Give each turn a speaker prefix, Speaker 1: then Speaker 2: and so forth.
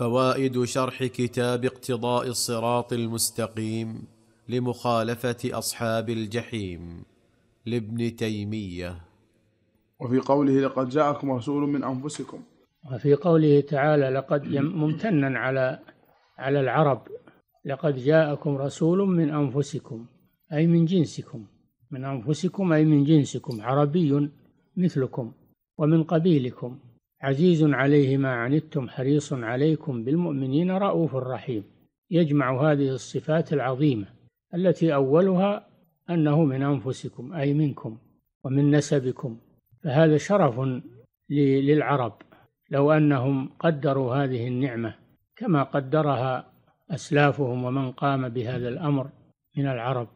Speaker 1: فوائد شرح كتاب اقتضاء الصراط المستقيم لمخالفه اصحاب الجحيم لابن تيميه
Speaker 2: وفي قوله لقد جاءكم رسول من انفسكم
Speaker 3: وفي قوله تعالى لقد ممتنا على على العرب لقد جاءكم رسول من انفسكم اي من جنسكم من انفسكم اي من جنسكم عربي مثلكم ومن قبيلكم عزيز عليه ما عنتم حريص عليكم بالمؤمنين رؤوف رحيم يجمع هذه الصفات العظيمه التي اولها انه من انفسكم اي منكم ومن نسبكم فهذا شرف للعرب لو انهم قدروا هذه النعمه
Speaker 4: كما قدرها اسلافهم ومن قام بهذا الامر من العرب